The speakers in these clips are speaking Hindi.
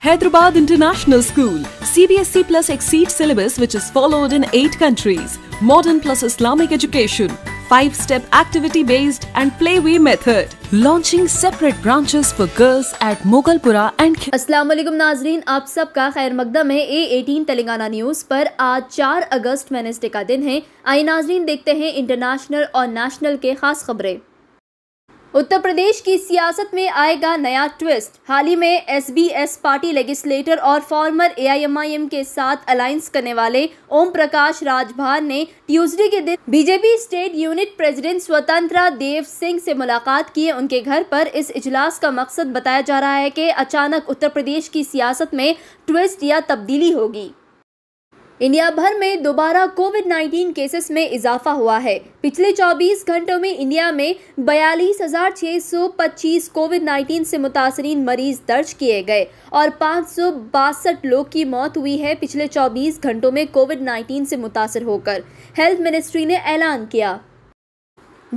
Hyderabad International School, CBSE plus exceed syllabus which is followed in 8 countries, modern plus Islamic education, five-step activity-based and playway method. Launching separate branches for girls at Mughalpura and अस्सलाम वालेकुम नाजरीन आप सबका खैर मकदम है ए एटीन तेलंगाना न्यूज पर आज 4 अगस्त वेनेसडे का दिन है आई नाजरीन देखते हैं इंटरनेशनल और नेशनल के खास खबरें उत्तर प्रदेश की सियासत में आएगा नया ट्विस्ट हाल ही में एसबीएस पार्टी लेजिस्लेटर और फॉर्मर एआईएमआईएम के साथ अलायंस करने वाले ओम प्रकाश राजभार ने ट्यूसडे के दिन बीजेपी स्टेट यूनिट प्रेसिडेंट स्वतंत्र देव सिंह से मुलाकात की उनके घर पर इस इजलास का मकसद बताया जा रहा है कि अचानक उत्तर प्रदेश की सियासत में ट्विस्ट या तब्दीली होगी इंडिया भर में दोबारा कोविड 19 केसेस में इजाफा हुआ है पिछले 24 घंटों में इंडिया में बयालीस हजार कोविड 19 से मुतासरीन मरीज दर्ज किए गए और पाँच लोग की मौत हुई है पिछले 24 घंटों में कोविड 19 से मुतासर होकर हेल्थ मिनिस्ट्री ने ऐलान किया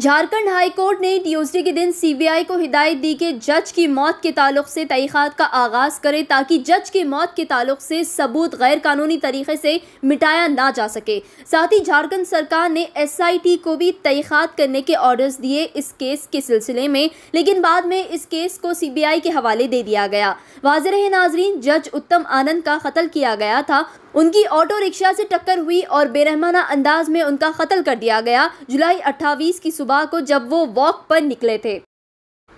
झारखंड हाईकोर्ट ने ट्यूजडे के दिन सीबीआई को हिदायत दी कि जज की मौत के ताल्लुक से तहखात का आगाज़ करे ताकि जज की मौत के ताल्लुक से सबूत गैर कानूनी तरीके से मिटाया ना जा सके साथ ही झारखंड सरकार ने एसआईटी को भी तहखात करने के ऑर्डर्स दिए इस केस के सिलसिले में लेकिन बाद में इस केस को सी के हवाले दे दिया गया वाजर नाजरीन जज उत्तम आनंद का कत्ल किया गया था उनकी ऑटो रिक्शा से टक्कर हुई और बेरहमाना अंदाज में उनका कत्ल कर दिया गया जुलाई अट्ठाईस की सुबह को जब वो वॉक पर निकले थे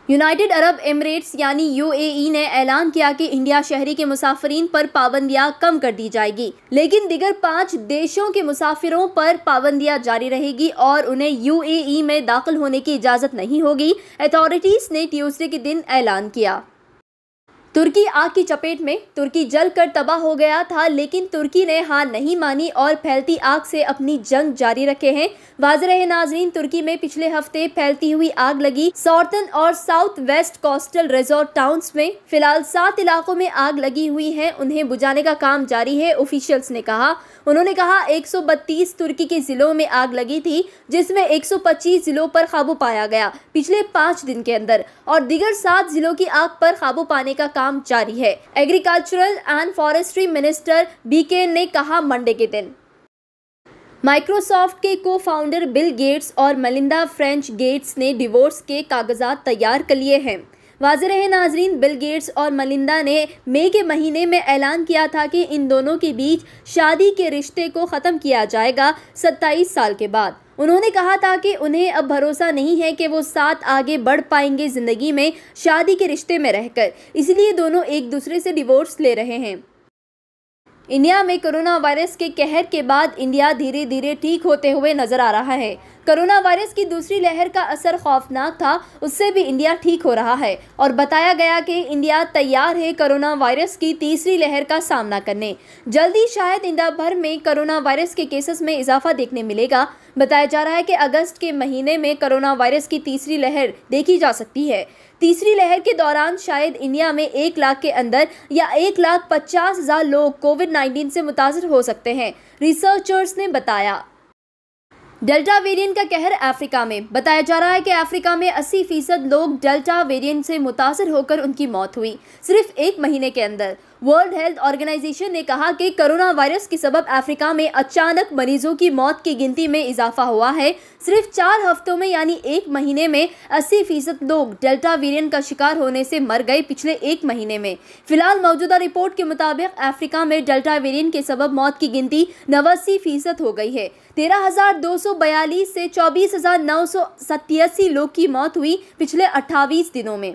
यूनाइटेड अरब एमरेट्स यानी यूएई ने ऐलान किया कि इंडिया शहरी के मुसाफरीन पर पाबंदियां कम कर दी जाएगी लेकिन दिगर पांच देशों के मुसाफिरों पर पाबंदियां जारी रहेगी और उन्हें यूएई में दाखिल होने की इजाज़त नहीं होगी अथॉरिटीज़ ने ट्यूसडे के दिन ऐलान किया तुर्की आग की चपेट में तुर्की जल कर तबाह हो गया था लेकिन तुर्की ने हार नहीं मानी और फैलती आग से अपनी जंग जारी रखे हैं वाजर है नाजरीन तुर्की में पिछले हफ्ते फैलती हुई आग लगी सॉर्टन और south west coastal resort towns में फिलहाल सात इलाकों में आग लगी हुई है उन्हें बुझाने का काम जारी है ऑफिशियल्स ने कहा उन्होंने कहा एक तुर्की के जिलों में आग लगी थी जिसमें एक जिलों पर काबू पाया गया पिछले पाँच दिन के अंदर और दीगर सात जिलों की आग पर काबू पाने का काम जारी है agricultural and forestry minister BK ने कहा मंडे के दिन माइक्रोसॉफ्ट के को फाउंडर बिल गेट्स और मलिंदा फ्रेंच गेट्स ने डिवोर्स के कागजात तैयार कर लिए हैं वाज रहे नाजरीन बिल गेट्स और मलिंदा ने मई के महीने में ऐलान किया था कि इन दोनों के बीच शादी के रिश्ते को ख़त्म किया जाएगा सत्ताईस साल के बाद उन्होंने कहा था कि उन्हें अब भरोसा नहीं है कि वो साथ आगे बढ़ पाएंगे ज़िंदगी में शादी के रिश्ते में रहकर इसलिए दोनों एक दूसरे से डिवोर्स ले रहे हैं इंडिया में कोरोना वायरस के कहर के बाद इंडिया धीरे धीरे ठीक होते हुए नजर आ रहा है कोरोना वायरस की दूसरी लहर का असर खौफनाक था उससे भी इंडिया ठीक हो रहा है और बताया गया कि इंडिया तैयार है कोरोना वायरस की तीसरी लहर का सामना करने जल्दी शायद इंडिया भर में कोरोना वायरस के केसेस में इजाफा देखने मिलेगा बताया जा रहा है कि अगस्त के महीने में कोरोना वायरस की तीसरी लहर देखी जा सकती है तीसरी लहर के दौरान शायद इंडिया में एक लाख के अंदर या एक लाख पचास हज़ार लोग कोविड नाइन्टीन से मुतासर हो सकते हैं रिसर्चर्स ने बताया डेल्टा वेरिएंट का कहर अफ्रीका में बताया जा रहा है कि अफ्रीका में 80 फीसद लोग डेल्टा वेरिएंट से मुतासर होकर उनकी मौत हुई सिर्फ एक महीने के अंदर वर्ल्ड हेल्थ ऑर्गेनाइजेशन ने कहा कि कोरोना वायरस के सबब अफ्रीका में अचानक मरीजों की मौत की गिनती में इजाफा हुआ है सिर्फ चार हफ्तों में यानी एक महीने में अस्सी फीसद लोग डेल्टा वेरिएंट का शिकार होने से मर गए पिछले एक महीने में फिलहाल मौजूदा रिपोर्ट के मुताबिक अफ्रीका में डेल्टा वेरिएंट के सबब मौत की गिनती नवासी फीसद हो गई है तेरह हजार दो सौ बयालीस से चौबीस हजार नौ सौ सत्तासी लोग की मौत हुई पिछले अट्ठावी दिनों में